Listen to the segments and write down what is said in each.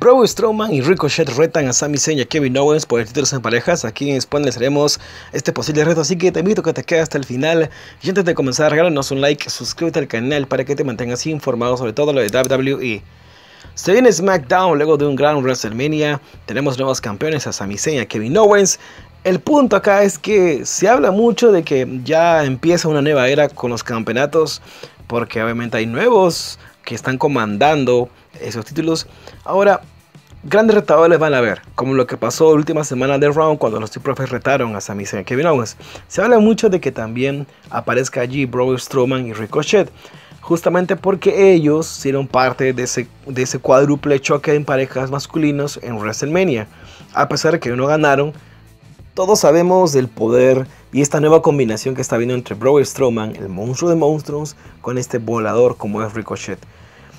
Bravo Strowman y Ricochet retan a Sami Zayn y a Kevin Owens por el título en parejas. Aquí en Spawn les haremos este posible reto, así que te invito a que te quedes hasta el final. Y antes de comenzar, regálanos un like, suscríbete al canal para que te mantengas informado sobre todo lo de WWE. Se viene SmackDown luego de un gran WrestleMania. Tenemos nuevos campeones a Sami Zayn y a Kevin Owens. El punto acá es que se habla mucho de que ya empieza una nueva era con los campeonatos, porque obviamente hay nuevos que están comandando esos títulos. Ahora, grandes retadores van a ver, como lo que pasó la última semana del round cuando los t profes retaron a Sami Zayn y Kevin Owens. Se habla mucho de que también aparezca allí Broward Strowman y Ricochet, justamente porque ellos hicieron parte de ese, de ese cuádruple choque en parejas masculinos en WrestleMania. A pesar de que no ganaron, todos sabemos del poder y esta nueva combinación que está viendo entre Broward Strowman, el monstruo de monstruos, con este volador como es Ricochet.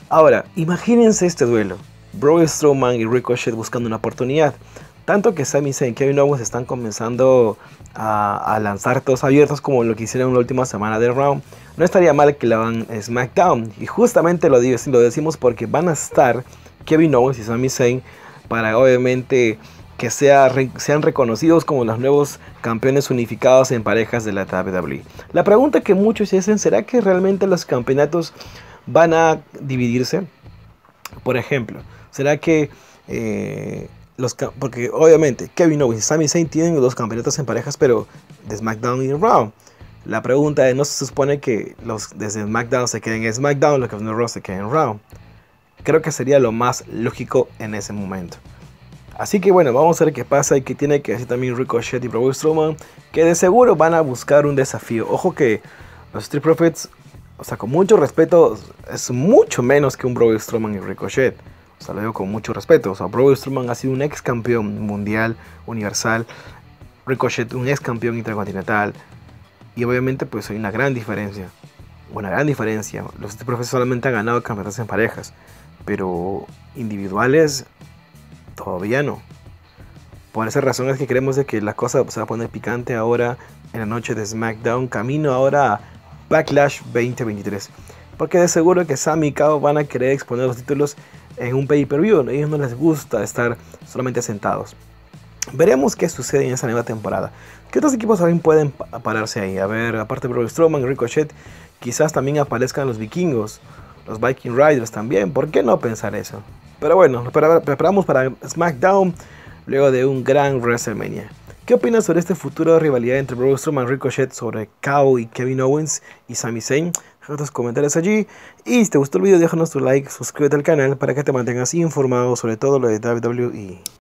Ahora, imagínense este duelo. Braun Strowman y Ricochet buscando una oportunidad. Tanto que Sami Zayn y Kevin Owens están comenzando a, lanzar todos abiertos como lo que hicieron la última semana de round. No estaría mal que la van SmackDown. Y justamente lo, digo, lo decimos porque van a estar Kevin Owens y Sami Zayn para obviamente que sean reconocidos como los nuevos campeones unificados en parejas de la WWE. La pregunta que muchos se hacen, ¿será que realmente los campeonatos van a dividirse? Por ejemplo, ¿será que... Eh, los, porque obviamente Kevin Owens y Sami Zayn tienen dos campeonatos en parejas, pero de SmackDown y Raw. La pregunta es, ¿no se supone que los desde SmackDown se queden en SmackDown, los que de Raw se queden en Raw? Creo que sería lo más lógico en ese momento. Así que bueno, vamos a ver qué pasa y qué tiene que decir también Ricochet y Braun Strowman, que de seguro van a buscar un desafío. Ojo que los Street Profits o sea, con mucho respeto, es mucho menos que un Brogue Strowman y Ricochet. O sea, lo digo con mucho respeto. O sea, Brogue Strowman ha sido un ex campeón mundial, universal. Ricochet, un ex campeón intercontinental. Y obviamente, pues hay una gran diferencia. Una gran diferencia. Los este solamente han ganado campeonatos en parejas. Pero individuales, todavía no. Por esa razón es que creemos de que la cosa se va a poner picante ahora en la noche de SmackDown. Camino ahora Backlash 2023. Porque de seguro que Sam y Kao van a querer exponer los títulos en un pay-per-view. A ellos no les gusta estar solamente sentados. Veremos qué sucede en esa nueva temporada. ¿Qué otros equipos también pueden pararse ahí? A ver, aparte de Braun Strowman, Ricochet, quizás también aparezcan los vikingos, los Viking Riders también. ¿Por qué no pensar eso? Pero bueno, preparamos para SmackDown luego de un gran WrestleMania. ¿Qué opinas sobre este futuro de rivalidad entre Braun Strowman y Ricochet sobre Kao y Kevin Owens y Sami Zayn? Deja tus comentarios allí. Y si te gustó el video, déjanos tu like, suscríbete al canal para que te mantengas informado sobre todo lo de WWE.